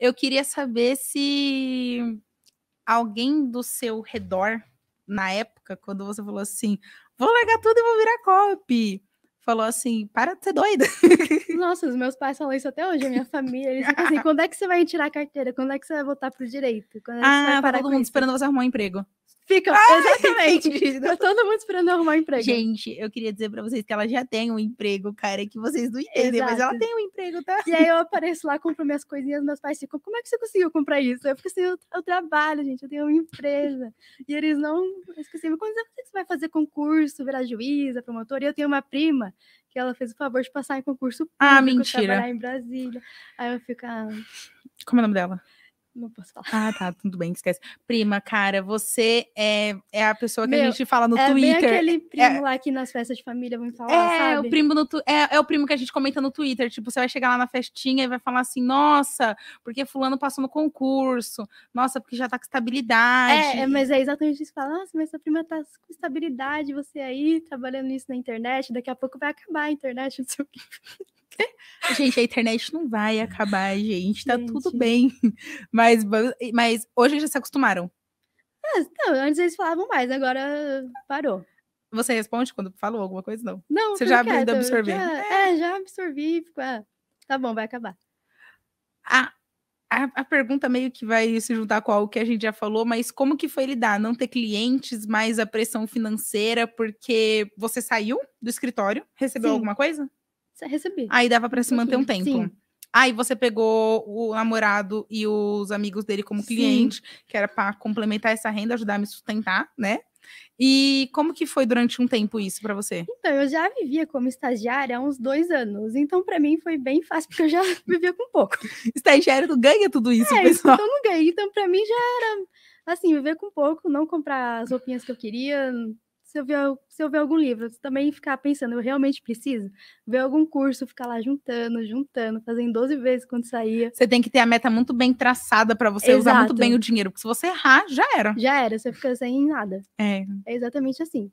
Eu queria saber se alguém do seu redor, na época, quando você falou assim, vou largar tudo e vou virar copy falou assim: para de ser doida. Nossa, os meus pais falam isso até hoje, a minha família. Eles ficam assim: quando é que você vai tirar a carteira? Quando é que você vai voltar pro direito? Quando é que ah, você vai ah, parar todo mundo isso? esperando você arrumar um emprego fica Ai, ah, exatamente. Entendi. Tá todo mundo esperando arrumar um emprego. Gente, eu queria dizer pra vocês que ela já tem um emprego, cara, que vocês não entendem, Exato. mas ela tem um emprego, tá? E aí eu apareço lá, compro minhas coisinhas, meus pais ficam, como é que você conseguiu comprar isso? Eu fico assim, eu, eu trabalho, gente, eu tenho uma empresa. E eles não, eu esqueci, mas quando você vai fazer concurso, virar juíza, promotora? E eu tenho uma prima que ela fez o favor de passar em concurso ah, público, ah, mentira. trabalhar em Brasília. Aí eu fico, ah... Como é o nome dela? Não posso falar. Ah, tá, tudo bem, esquece. Prima, cara, você é, é a pessoa que Meu, a gente fala no é Twitter. É aquele primo é... lá que nas festas de família vão falar, é, sabe? O primo no tu... é, é o primo que a gente comenta no Twitter. Tipo, você vai chegar lá na festinha e vai falar assim, nossa, porque fulano passou no concurso. Nossa, porque já tá com estabilidade. É, é mas é exatamente isso. Fala, nossa, mas sua prima tá com estabilidade, você aí trabalhando nisso na internet, daqui a pouco vai acabar a internet, não sei o quê. gente, a internet não vai acabar, gente. Tá gente. tudo bem. Mas, mas hoje já se acostumaram. Ah, não, antes eles falavam mais, agora parou. Você responde quando falou alguma coisa? Não. Não, Você já aprendeu a absorver. Já, é. é, já absorvi. Fico, ah, tá bom, vai acabar. A, a, a, pergunta meio que vai se juntar com algo que a gente já falou, mas como que foi lidar? Não ter clientes, mais a pressão financeira, porque você saiu do escritório, recebeu Sim. alguma coisa? recebi. Aí dava para se manter um tempo. Sim. Aí você pegou o namorado e os amigos dele como cliente, Sim. que era para complementar essa renda, ajudar a me sustentar, né? E como que foi durante um tempo isso para você? Então, eu já vivia como estagiária há uns dois anos. Então, para mim, foi bem fácil, porque eu já vivia com pouco. Estagiário não ganha tudo isso, é, pessoal. Então, não ganhei, Então, para mim, já era, assim, viver com pouco, não comprar as roupinhas que eu queria, se eu, ver, se eu ver algum livro, também ficar pensando, eu realmente preciso ver algum curso, ficar lá juntando, juntando, fazendo 12 vezes quando saía. Você tem que ter a meta muito bem traçada para você Exato. usar muito bem o dinheiro, porque se você errar, já era. Já era, você fica sem nada. É. É exatamente assim.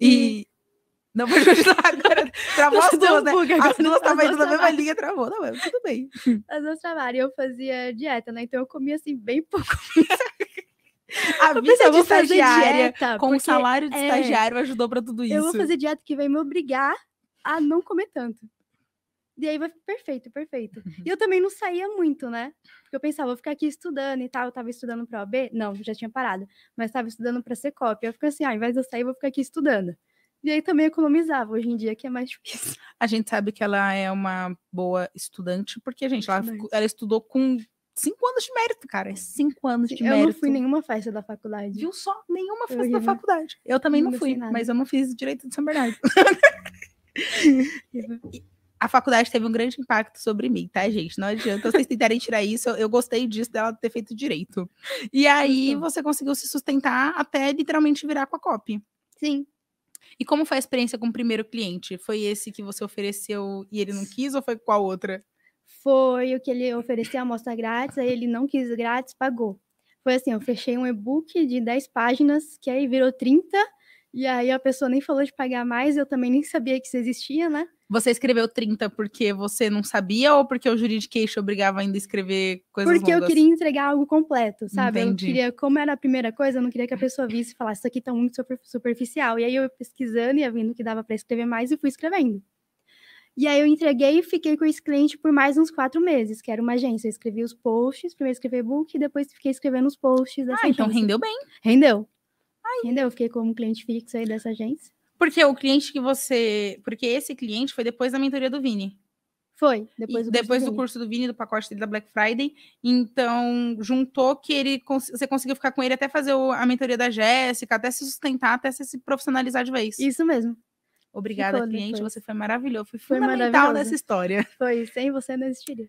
E. e... Não vou ajudar agora. Travou as duas, né? as duas estavam indo na mesma linha, travou. Não, tudo bem. As duas travaram. E eu fazia dieta, né? Então eu comia assim, bem pouco. A vida de estagiária dieta, com o salário de é, estagiário ajudou para tudo isso. Eu vou fazer dieta que vai me obrigar a não comer tanto. E aí vai perfeito, perfeito. E eu também não saía muito, né? Porque eu pensava, vou ficar aqui estudando e tal. Eu tava estudando para OAB? Não, já tinha parado. Mas tava estudando para ser cópia. Eu fico assim, ah, ao invés de eu sair, vou ficar aqui estudando. E aí também economizava, hoje em dia que é mais difícil. A gente sabe que ela é uma boa estudante, porque, gente, Ela, ela estudou com cinco anos de mérito, cara. É cinco anos de eu mérito. Eu não fui nenhuma festa da faculdade. Viu só? Nenhuma festa eu da faculdade. Eu também não, não fui, mas eu não fiz direito de São Bernardo. a faculdade teve um grande impacto sobre mim, tá, gente? Não adianta vocês tentarem tirar isso. Eu, gostei disso dela ter feito direito. E aí uhum. você conseguiu se sustentar até literalmente virar com a COP. Sim. E como foi a experiência com o primeiro cliente? Foi esse que você ofereceu e ele não quis ou foi qual outra? foi o que ele ofereceu a amostra grátis, aí ele não quis grátis, pagou. Foi assim, eu fechei um e-book de 10 páginas, que aí virou 30, e aí a pessoa nem falou de pagar mais, eu também nem sabia que isso existia, né? Você escreveu 30 porque você não sabia ou porque o juridiqueixo obrigava ainda a escrever coisas Porque longas? eu queria entregar algo completo, sabe? Entendi. Eu queria, como era a primeira coisa, eu não queria que a pessoa visse e falasse, isso aqui tá muito superficial. E aí eu pesquisando e ia vendo que dava para escrever mais e fui escrevendo. E aí eu entreguei e fiquei com esse cliente por mais uns quatro meses, que era uma agência. Eu escrevi os posts, primeiro escrevi e-book, depois fiquei escrevendo os posts dessa Ah, então agência. então rendeu bem. Rendeu. Ai. Rendeu, fiquei como cliente fixo aí dessa agência. Porque o cliente que você. Porque esse cliente foi depois da mentoria do Vini. Foi, depois do, depois curso, do curso do Vini, do pacote dele da Black Friday. Então, juntou que ele você conseguiu ficar com ele até fazer a mentoria da Jéssica, até se sustentar, até se profissionalizar de vez. Isso mesmo. Obrigada, Ficou, né? cliente. Foi. Você foi maravilhoso. Foi, foi fundamental nessa história. Foi, sem você não existiria.